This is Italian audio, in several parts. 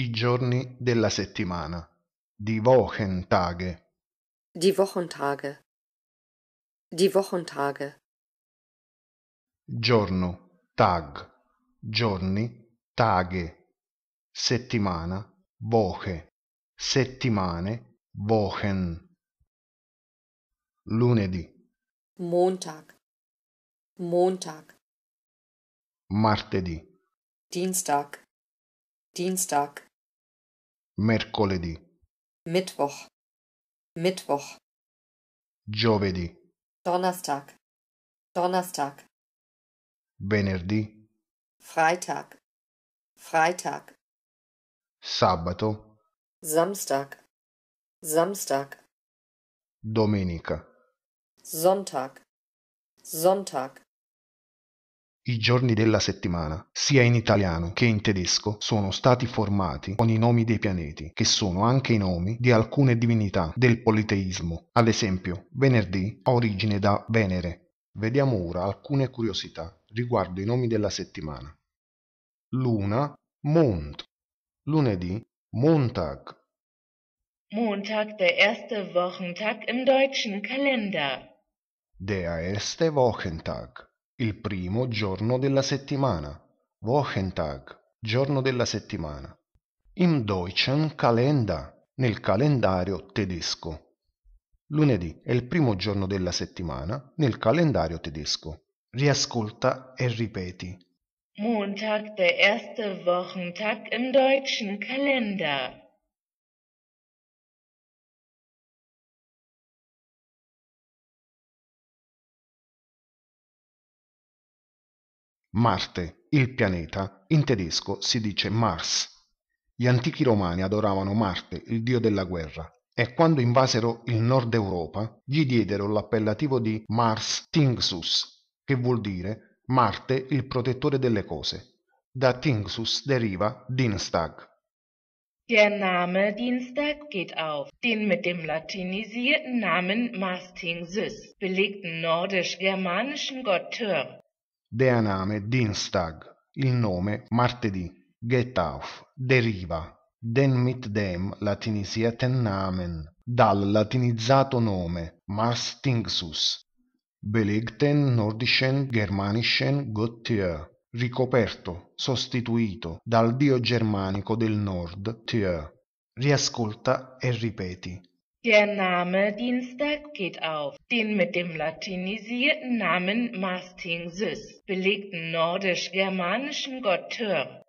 I giorni della settimana. Die Wochentage. Die Wochentage. Die Wochentage. Giorno, tag. Giorni, tage. Settimana, woche. Settimane, wochen. Lunedì. Montag. Montag. Martedì. Dienstag. Dienstag. mercoledì, Mittwoch, Mittwoch, giovedì, Donnerstag, Donnerstag, venerdì, Freitag, Freitag, sabato, Samstag, Samstag, domenica. Sonntag, Sonntag, I giorni della settimana, sia in italiano che in tedesco, sono stati formati con i nomi dei pianeti, che sono anche i nomi di alcune divinità del politeismo. Ad esempio, venerdì ha origine da Venere. Vediamo ora alcune curiosità riguardo i nomi della settimana. Luna, Mond. Lunedì, Montag. Montag, der erste Wochentag im deutschen Kalender. Der erste Wochentag. Il primo giorno della settimana. Wochentag, giorno della settimana. Im Deutschen Kalender, nel calendario tedesco. Lunedì è il primo giorno della settimana nel calendario tedesco. Riascolta e ripeti. Montag, der erste Wochentag im deutschen Kalender. Marte, il pianeta, in tedesco si dice Mars. Gli antichi romani adoravano Marte, il dio della guerra, e quando invasero il nord Europa gli diedero l'appellativo di Mars Tingsus, che vuol dire Marte il protettore delle cose. Da Tingsus deriva Dienstag. Der Name Dienstag geht auf den mit dem latinisierten Namen Mars Mastingsis belegten nordisch-germanischen Gott Tör, Deaname Dienstag, il nome martedì, Getauf, deriva, den mit dem latinisierten Namen, dal latinizzato nome, Mars belegten nordischen germanischen Gottier, ricoperto, sostituito dal dio germanico del nord Tyr. Riascolta e ripeti. Der Name Dienstag geht auf den mit dem latinisierten Namen Mastin Sys belegten nordisch-germanischen Gott Tör.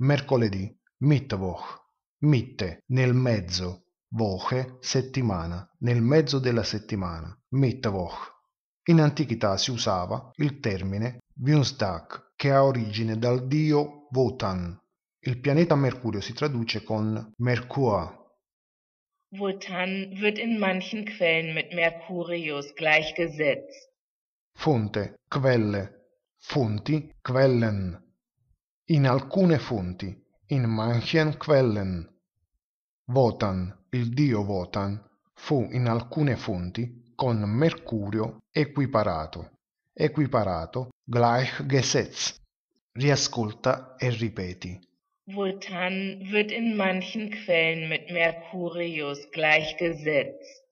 Mercoledì, Mittwoch, Mitte, nel mezzo, Woche, settimana, nel mezzo della settimana, Mittwoch. In antichità si usava il termine Dienstag, che ha origine dal dio Wotan. Il pianeta Mercurio si traduce con Merkur. Wotan wird in manchen Quellen mit Mercurius gleichgesetzt. Fonte, Quelle. Fonti, Quellen. In alcune fonti, in manchen Quellen. Wotan, il dio Wotan, fu in alcune fonti con Mercurio equiparato, equiparato gleich gesetz. Riascolta e ripeti. Wotan wird in manchen Quellen mit Mercurius gleichgesetzt.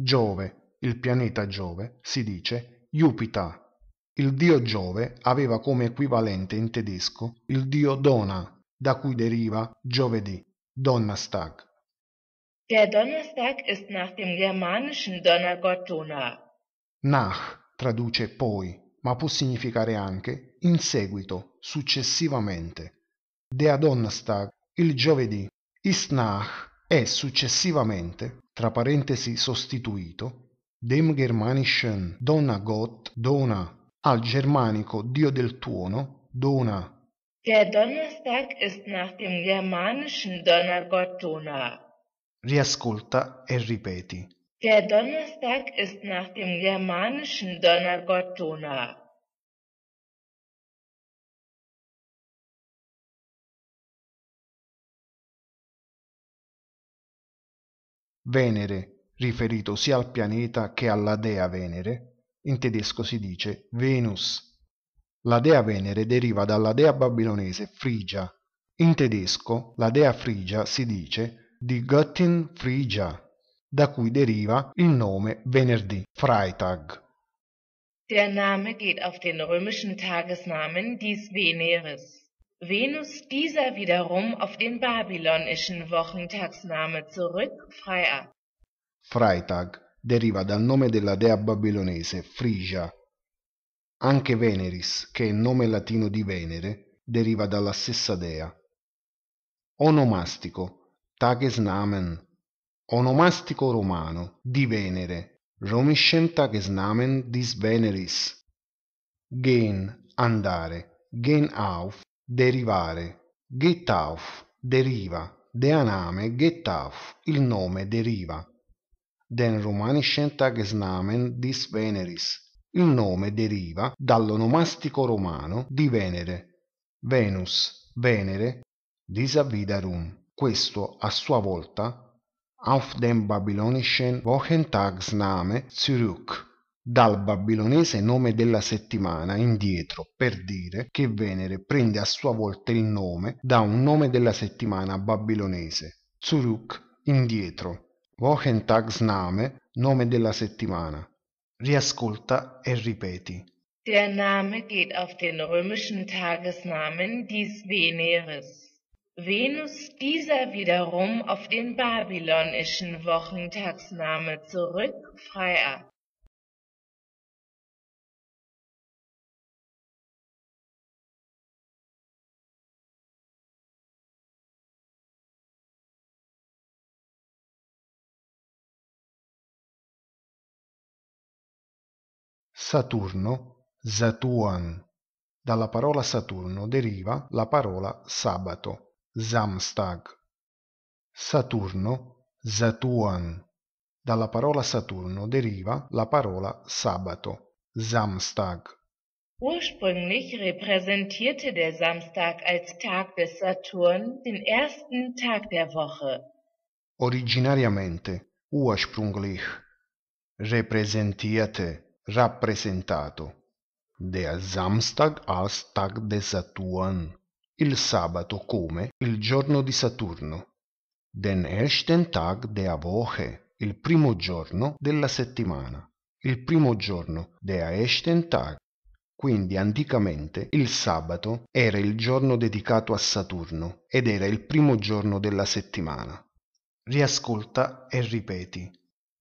Giove il pianeta Giove, si dice Jupiter. Il dio Giove aveva come equivalente in tedesco il dio Dona, da cui deriva giovedì, Donnerstag. Der Donnerstag ist nach dem germanischen Donnergott Dona. Nach traduce poi, ma può significare anche in seguito, successivamente. Der Donnerstag, il giovedì, ist nach è successivamente, tra parentesi sostituito, Dem germanischen Donnergott Dona, al germanico Dio del Tuono, Dona. Der Donnerstag ist nach dem germanischen Donnergott Dona. Riascolta e ripeti. Der Donnerstag ist nach dem germanischen Donnergott Dona. Venere riferito sia al pianeta che alla dea Venere, in tedesco si dice Venus. La dea Venere deriva dalla dea babilonese Frigia. In tedesco la dea Frigia si dice di Göttin Frigia, da cui deriva il nome venerdì, Freitag. Der Name geht auf den römischen Tagesnamen dies Veneris. Venus dieser wiederum auf den babylonischen Wochentagsname zurück, Freia. Freitag deriva dal nome della dea babilonese Frigia. Anche Veneris, che è il nome latino di Venere, deriva dalla stessa dea. Onomastico, Tagesnamen, onomastico romano di Venere, Romischen Tagesnamen dis Veneris. Gen andare, gehen auf, derivare, get auf, deriva, deaname, get auf, il nome deriva den romanischen Tagesnamen dis Veneris. Il nome deriva dall'onomastico romano di Venere, Venus, Venere, disa vidarum. Questo a sua volta auf dem babylonischen Wochentagsname zurück, dal babilonese nome della settimana indietro, per dire che Venere prende a sua volta il nome da un nome della settimana babilonese, zurück, indietro. Wochentagsname, nome della settimana. Riascolta e ripeti. Der Name geht auf den römischen Tagesnamen dies Veneris. Venus dieser wiederum auf den babylonischen Wochentagsname zurück, Freitag. Saturno, Saturn. Dalla parola Saturno deriva la parola sabato, Samstag. Saturno, Saturn. Dalla parola Saturno deriva la parola sabato, Samstag. Ursprünglich repräsentierte der Samstag als Tag des Saturn den ersten Tag der Woche. Originariamente, ursprünglich, repräsentierte rappresentato. Der Samstag als Tag de Saturn. Il sabato come il giorno di Saturno. Den ersten Tag der Woche. Il primo giorno della settimana. Il primo giorno der ersten Tag. Quindi anticamente il sabato era il giorno dedicato a Saturno ed era il primo giorno della settimana. Riascolta e ripeti.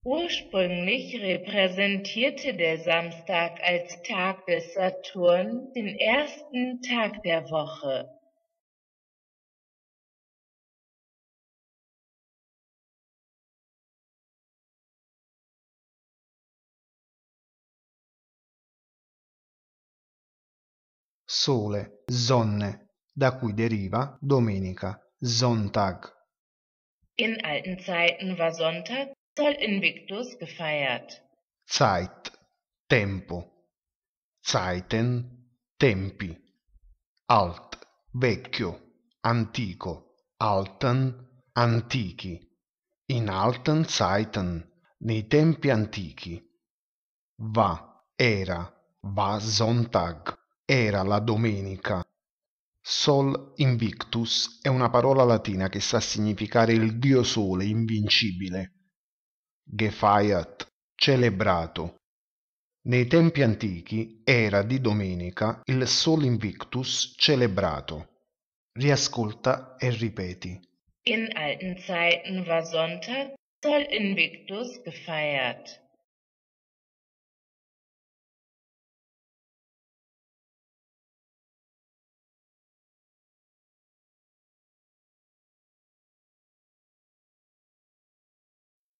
Ursprünglich repräsentierte der Samstag als Tag des Saturn den ersten Tag der Woche. Sole, Sonne, da cui deriva domenica, Sonntag. In alten Zeiten war Sonntag Sol Invictus gefeiert. Zeit, tempo. Zeiten, tempi. Alt, vecchio, antico. Alten, antichi. In alten Zeiten, nei tempi antichi. Va, era, va Sonntag, era la domenica. Sol Invictus è una parola latina che sa significare il dio sole invincibile. Gefaiat celebrato. Nei tempi antichi era di domenica il Sol Invictus celebrato. Riascolta e ripeti. In alten Zeiten war Sonntag Sol Invictus gefeiert.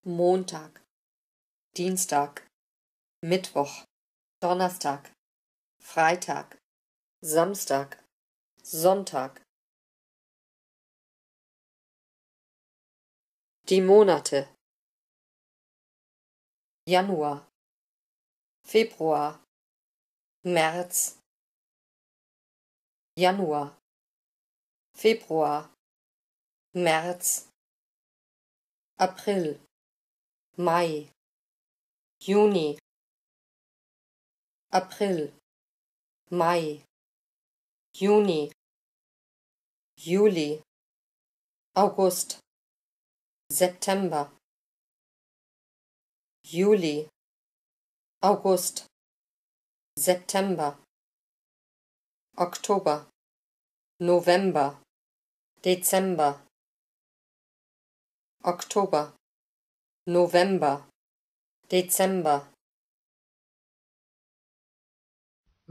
Montag, Dienstag, Mittwoch, Donnerstag, Freitag, Samstag, Sonntag. Die Monate Januar, Februar, März, Januar, Februar, März, April. Mai, Juni, April, Mai, Juni, Juli, August, September, Juli, August, September, Oktober, November, Dezember, Oktober, November Dezember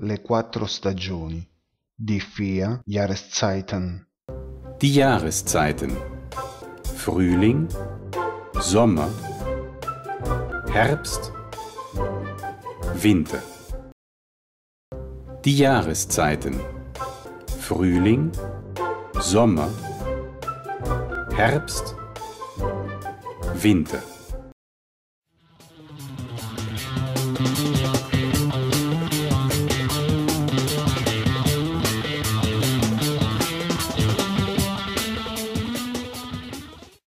Le quattro stagioni. Die vier Jahreszeiten. Die Jahreszeiten. Frühling, Sommer, Herbst, Winter. Die Jahreszeiten. Frühling, Sommer, Herbst, Winter.